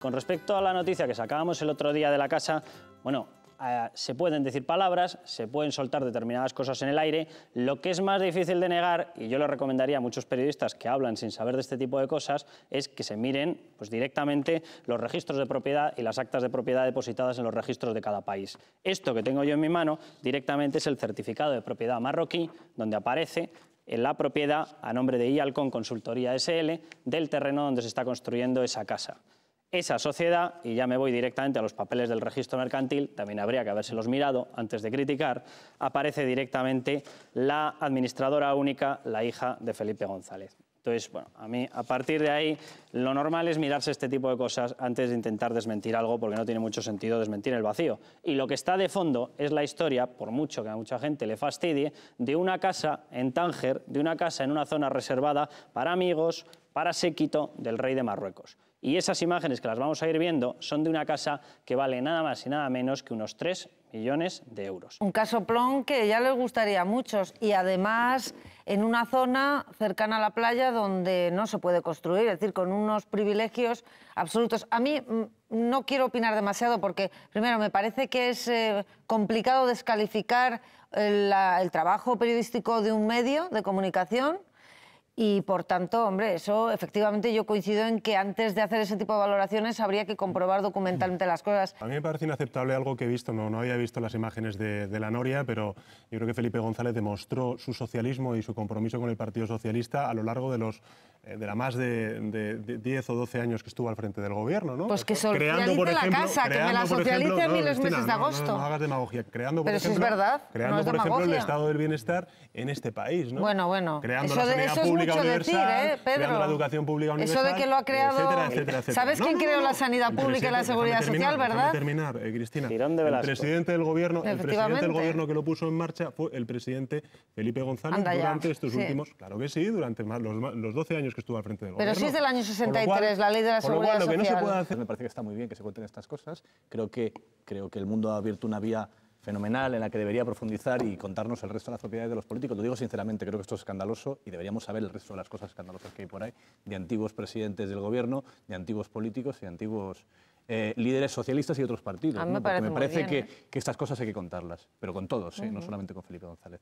Con respecto a la noticia que sacábamos el otro día de la casa, bueno, eh, se pueden decir palabras, se pueden soltar determinadas cosas en el aire. Lo que es más difícil de negar, y yo lo recomendaría a muchos periodistas que hablan sin saber de este tipo de cosas, es que se miren pues, directamente los registros de propiedad y las actas de propiedad depositadas en los registros de cada país. Esto que tengo yo en mi mano directamente es el certificado de propiedad marroquí, donde aparece en la propiedad a nombre de IALCON Consultoría SL del terreno donde se está construyendo esa casa. Esa sociedad, y ya me voy directamente a los papeles del registro mercantil, también habría que habérselos mirado antes de criticar, aparece directamente la administradora única, la hija de Felipe González. Entonces, bueno, a mí a partir de ahí lo normal es mirarse este tipo de cosas antes de intentar desmentir algo porque no tiene mucho sentido desmentir el vacío. Y lo que está de fondo es la historia, por mucho que a mucha gente le fastidie, de una casa en Tánger, de una casa en una zona reservada para amigos, para séquito del rey de Marruecos. Y esas imágenes que las vamos a ir viendo son de una casa que vale nada más y nada menos que unos 3 millones de euros. Un casoplón que ya les gustaría a muchos y además en una zona cercana a la playa donde no se puede construir, es decir, con unos privilegios absolutos. A mí mm, no quiero opinar demasiado porque, primero, me parece que es eh, complicado descalificar el trabajo periodístico de un medio de comunicación y por tanto, hombre, eso efectivamente yo coincido en que antes de hacer ese tipo de valoraciones habría que comprobar documentalmente las cosas. A mí me parece inaceptable algo que he visto, no, no había visto las imágenes de, de, la Noria, pero yo creo que Felipe González demostró su socialismo y su compromiso con el Partido Socialista a lo largo de los eh, de la más de, de, 10 o 12 años que estuvo al frente del gobierno, ¿no? Pues que creando, por la casa, que me la socialice a mí los meses de agosto. No, hagas demagogia. Creando, por ejemplo, si es verdad, creando, por ejemplo, el estado del bienestar en este país, ¿no? Bueno, bueno. Creando la sanidad universal, ¿eh, creando la educación pública universal, Eso de que lo ha creado... Etcétera, etcétera, ¿Sabes quién creó la sanidad pública y la seguridad social, verdad? terminar, eh, Cristina. de El presidente del gobierno, el presidente del gobierno que lo puso en marcha fue el presidente Felipe González durante estos últimos... Claro que sí, durante los 12 años que estuvo al frente del Pero gobierno. Pero si es del año 63, la ley de la seguridad lo cual, lo que no se puede hacer, me parece que está muy bien que se cuenten estas cosas. Creo que, creo que el mundo ha abierto una vía fenomenal en la que debería profundizar y contarnos el resto de las propiedades de los políticos. Lo digo sinceramente, creo que esto es escandaloso y deberíamos saber el resto de las cosas escandalosas que hay por ahí, de antiguos presidentes del gobierno, de antiguos políticos y de antiguos eh, líderes socialistas y otros partidos. A mí me parece, que, ¿eh? que, estas cosas hay que contarlas, pero con todos, ¿eh? no solamente con Felipe González.